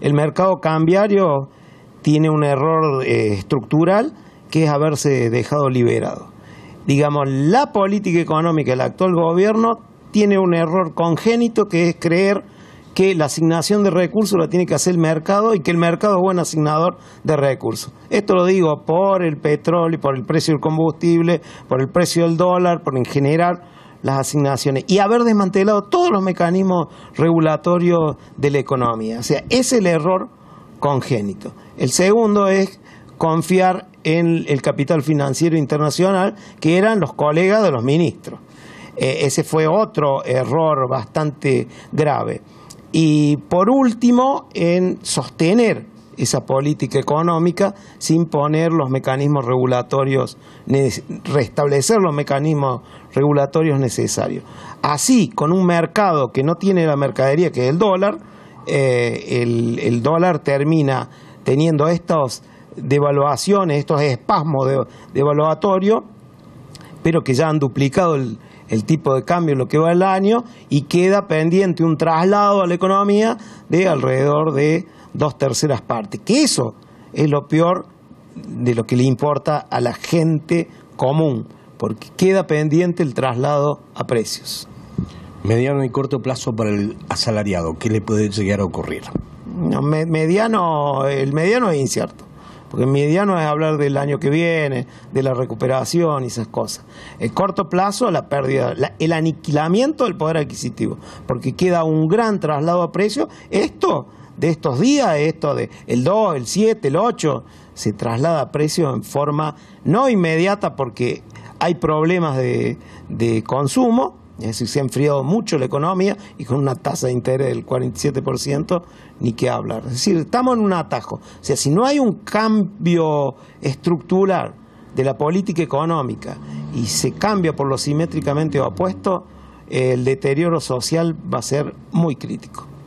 El mercado cambiario tiene un error eh, estructural que es haberse dejado liberado. Digamos, la política económica del actual gobierno tiene un error congénito que es creer que la asignación de recursos la tiene que hacer el mercado y que el mercado es buen asignador de recursos. Esto lo digo por el petróleo, por el precio del combustible, por el precio del dólar, por en general las asignaciones y haber desmantelado todos los mecanismos regulatorios de la economía. O sea, es el error congénito. El segundo es confiar en el capital financiero internacional, que eran los colegas de los ministros. Eh, ese fue otro error bastante grave. Y por último, en sostener esa política económica sin poner los mecanismos regulatorios, restablecer los mecanismos regulatorios necesarios. Así, con un mercado que no tiene la mercadería, que es el dólar, eh, el, dólar termina teniendo estas devaluaciones, estos espasmos de, devaluatorios, pero que ya han duplicado el, el tipo de cambio en lo que va el año y queda pendiente un traslado a la economía de alrededor de dos terceras partes. Que eso es lo peor de lo que le importa a la gente común, porque queda pendiente el traslado a precios. Mediano y corto plazo para el asalariado, ¿qué le puede llegar a ocurrir? mediano, el mediano es incierto. Porque mi idea no es hablar del año que viene, de la recuperación y esas cosas. El corto plazo, la pérdida, el aniquilamiento del poder adquisitivo, porque queda un gran traslado a precios. Esto de estos días, esto de el 2, el 7, el 8, se traslada a precios en forma no inmediata porque hay problemas de consumo, es decir, se ha enfriado mucho la economía y con una tasa de interés del 47%, ni qué hablar. Es decir, estamos en un atajo. O sea, si no hay un cambio estructural de la política económica y se cambia por lo simétricamente opuesto, el deterioro social va a ser muy crítico.